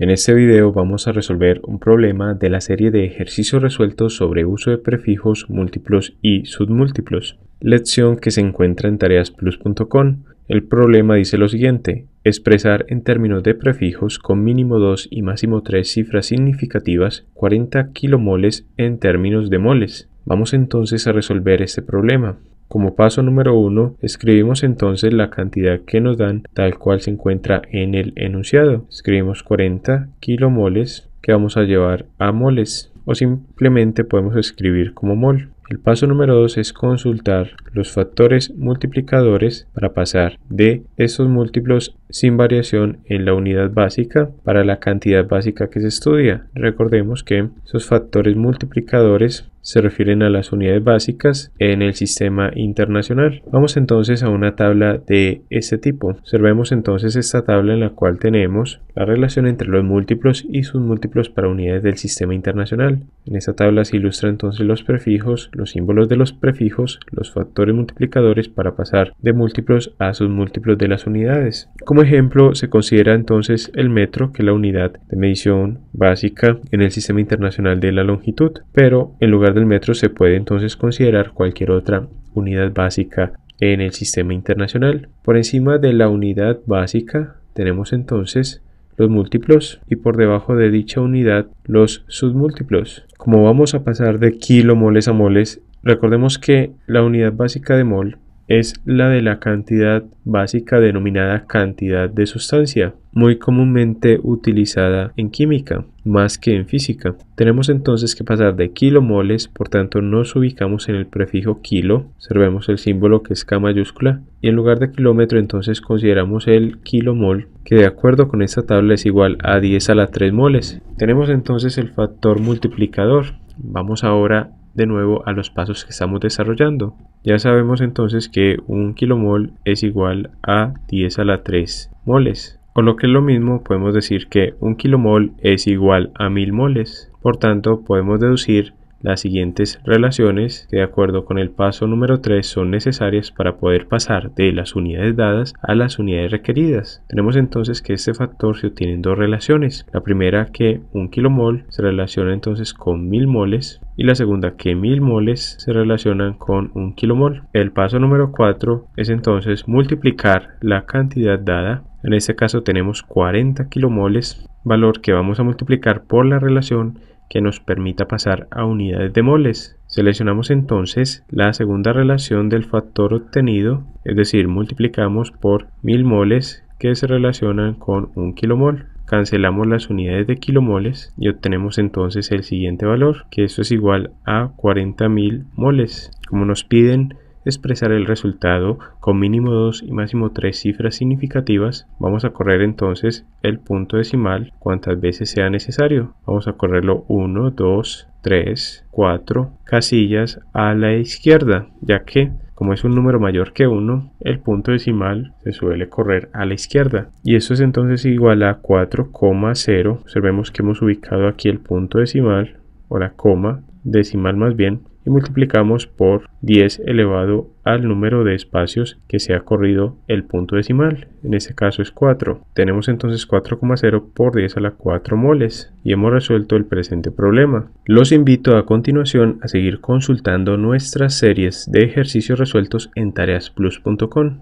En este video vamos a resolver un problema de la serie de ejercicios resueltos sobre uso de prefijos múltiplos y submúltiplos, lección que se encuentra en tareasplus.com. El problema dice lo siguiente, expresar en términos de prefijos con mínimo 2 y máximo 3 cifras significativas 40 kilomoles en términos de moles. Vamos entonces a resolver este problema. Como paso número 1, escribimos entonces la cantidad que nos dan tal cual se encuentra en el enunciado. Escribimos 40 kilomoles que vamos a llevar a moles o simplemente podemos escribir como mol. El paso número 2 es consultar los factores multiplicadores para pasar de estos múltiplos sin variación en la unidad básica para la cantidad básica que se estudia. Recordemos que esos factores multiplicadores se refieren a las unidades básicas en el sistema internacional. Vamos entonces a una tabla de este tipo. Observemos entonces esta tabla en la cual tenemos la relación entre los múltiplos y sus múltiplos para unidades del sistema internacional. En esta tabla se ilustran entonces los prefijos, los símbolos de los prefijos, los factores multiplicadores para pasar de múltiplos a sus múltiplos de las unidades. Como ejemplo se considera entonces el metro, que es la unidad de medición básica en el sistema internacional de la longitud, pero en lugar de el metro se puede entonces considerar cualquier otra unidad básica en el sistema internacional. Por encima de la unidad básica tenemos entonces los múltiplos y por debajo de dicha unidad los submúltiplos. Como vamos a pasar de kilomoles a moles, recordemos que la unidad básica de mol es la de la cantidad básica denominada cantidad de sustancia, muy comúnmente utilizada en química, más que en física. Tenemos entonces que pasar de kilomoles, por tanto nos ubicamos en el prefijo kilo, observemos el símbolo que es K mayúscula, y en lugar de kilómetro entonces consideramos el kilomol, que de acuerdo con esta tabla es igual a 10 a la 3 moles. Tenemos entonces el factor multiplicador, Vamos ahora de nuevo a los pasos que estamos desarrollando. Ya sabemos entonces que un kilomol es igual a 10 a la 3 moles. O lo que es lo mismo, podemos decir que un kilomol es igual a 1000 moles. Por tanto, podemos deducir las siguientes relaciones, de acuerdo con el paso número 3 son necesarias para poder pasar de las unidades dadas a las unidades requeridas. Tenemos entonces que este factor se obtiene en dos relaciones. La primera que un kilomol se relaciona entonces con mil moles y la segunda que mil moles se relacionan con un kilomol. El paso número 4 es entonces multiplicar la cantidad dada. En este caso tenemos 40 kilomoles, valor que vamos a multiplicar por la relación que nos permita pasar a unidades de moles. Seleccionamos entonces la segunda relación del factor obtenido, es decir, multiplicamos por 1000 moles que se relacionan con un kilomol. Cancelamos las unidades de kilomoles y obtenemos entonces el siguiente valor, que eso es igual a 40.000 moles. Como nos piden expresar el resultado con mínimo 2 y máximo 3 cifras significativas, vamos a correr entonces el punto decimal cuantas veces sea necesario. Vamos a correrlo 1, 2, 3, 4 casillas a la izquierda, ya que como es un número mayor que 1, el punto decimal se suele correr a la izquierda. Y eso es entonces igual a 4,0. Observemos que hemos ubicado aquí el punto decimal o la coma decimal más bien, y multiplicamos por 10 elevado al número de espacios que se ha corrido el punto decimal. En este caso es 4. Tenemos entonces 4,0 por 10 a la 4 moles y hemos resuelto el presente problema. Los invito a continuación a seguir consultando nuestras series de ejercicios resueltos en tareasplus.com.